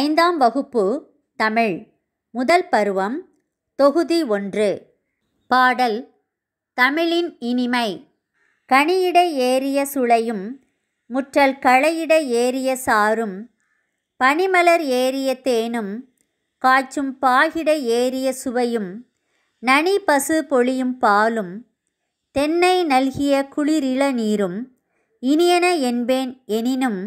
ஐந்தாம் வகுப்பு தமிழ் முதல் பருவம் தொகுதி ஒன்று பாடல் தமிழின் இனிமை கனியிட ஏறிய சுளையும் முற்றல் களையிட ஏறிய சாரும் பனிமலர் ஏறிய தேனும் காய்ச்சும் பாகிட ஏறிய சுவையும் நனி பசு பொழியும் பாலும் தென்னை நல்கிய குளிரில நீரும் இனியன என்பேன் எனினும்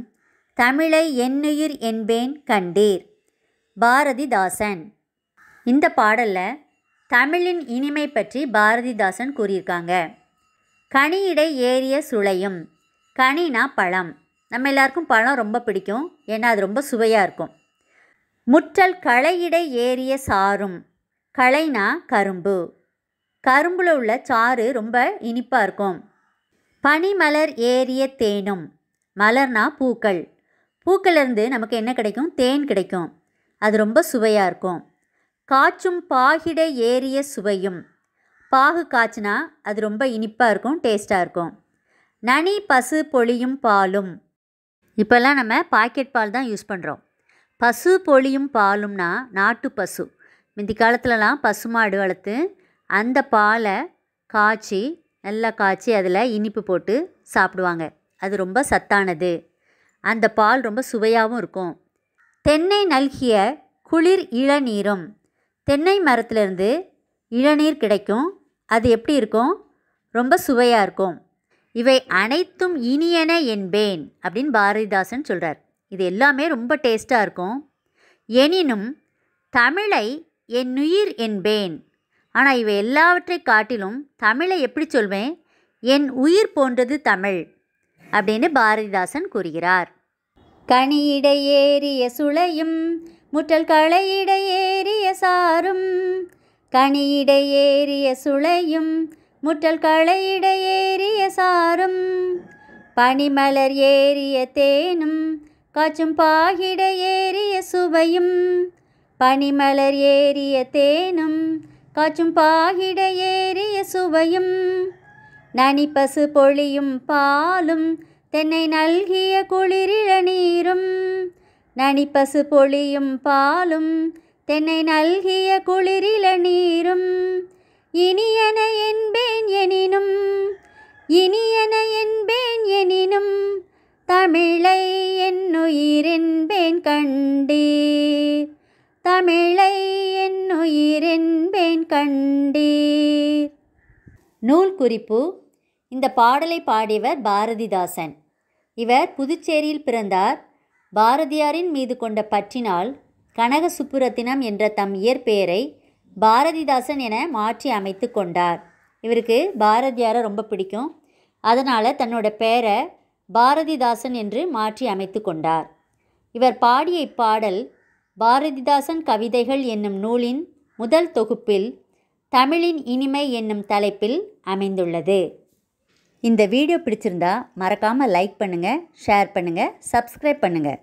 தமிழை என்னுயிர் என்பேன் கண்டீர் பாரதிதாசன் இந்த பாடலில் தமிழின் இனிமை பற்றி பாரதிதாசன் கூறியிருக்காங்க கனியிடை ஏறிய சுளையும் கனினா பழம் நம்ம எல்லாருக்கும் பழம் ரொம்ப பிடிக்கும் ஏன்னா அது ரொம்ப சுவையாக இருக்கும் முற்றல் களையிடை ஏறிய சாரும் களைனா கரும்பு கரும்பில் உள்ள சாறு ரொம்ப இனிப்பாக இருக்கும் பனிமலர் ஏறிய தேனும் மலர்னா பூக்கள் பூக்கள்லேருந்து நமக்கு என்ன கிடைக்கும் தேன் கிடைக்கும் அது ரொம்ப சுவையாக இருக்கும் காய்ச்சும் பாகிட ஏறிய சுவையும் பாகு காய்ச்சினா அது ரொம்ப இனிப்பாக இருக்கும் டேஸ்ட்டாக இருக்கும் நனி பசு பொழியும் பாலும் இப்போல்லாம் நம்ம பாக்கெட் பால் தான் யூஸ் பண்ணுறோம் பசு பொழியும் பாலும்னா நாட்டு பசு முந்தி காலத்துலலாம் பசுமாடு வளர்த்து அந்த பாலை காய்ச்சி நல்லா காய்ச்சி அதில் இனிப்பு போட்டு சாப்பிடுவாங்க அது ரொம்ப சத்தானது அந்த பால் ரொம்ப சுவையாகவும் இருக்கும் தென்னை நல்கிய குளிர் இளநீரும் தென்னை மரத்திலிருந்து இளநீர் கிடைக்கும் அது எப்படி இருக்கும் ரொம்ப சுவையாக இருக்கும் இவை அனைத்தும் இனியன என்பேன் அப்படின்னு பாரதிதாசன் சொல்கிறார் இது எல்லாமே ரொம்ப டேஸ்ட்டாக இருக்கும் எனினும் தமிழை என் உயிர் என்பேன் ஆனால் இவை எல்லாவற்றை காட்டிலும் தமிழை எப்படி சொல்வேன் என் உயிர் போன்றது தமிழ் அப்படின்னு பாரதிதாசன் கூறுகிறார் கனியிடையேறிய சுளையும் முற்றல் களையிடையேறிய சாரும் கனியிடையேறிய சுளையும் முற்றல் களையிடையேறிய சாரும் பனிமலர் ஏறிய தேனும் காச்சும் பாகிடையேறிய சுவையும் பனிமலர் ஏறிய தேனும் காச்சும் பாகிடையேறிய சுவையும் நனி பசு பொழியும் பாலும் தென்னை நல்கிய குளிரிழ நீரும் நனி பசு பொழியும் பாலும் தென்னை நல்கிய குளிரில நீரும் இனியன என்பேன் எனினும் இனியன என்பேன் எனினும் தமிழை என்னுயிரென்பேன் கண்டீர் தமிழை என்னுயிரென்பேன் கண்டீர் நூல் குறிப்பு இந்த பாடலை பாடியவர் பாரதிதாசன் இவர் புதுச்சேரியில் பிறந்தார் பாரதியாரின் மீது கொண்ட பற்றினால் கனக சுப்புரத்தினம் என்ற தம் இயற்பெயரை பாரதிதாசன் என மாற்றி அமைத்து கொண்டார் இவருக்கு பாரதியாரை ரொம்ப பிடிக்கும் அதனால் தன்னோட பெயரை பாரதிதாசன் என்று மாற்றி அமைத்து கொண்டார் இவர் பாடிய இப்பாடல் பாரதிதாசன் கவிதைகள் என்னும் நூலின் முதல் தொகுப்பில் தமிழின் இனிமை என்னும் தலைப்பில் அமைந்துள்ளது இந்த வீடியோ பிடிச்சிருந்தா மறக்காமல் லைக் பண்ணுங்கள் ஷேர் பண்ணுங்கள் சப்ஸ்கிரைப் பண்ணுங்கள்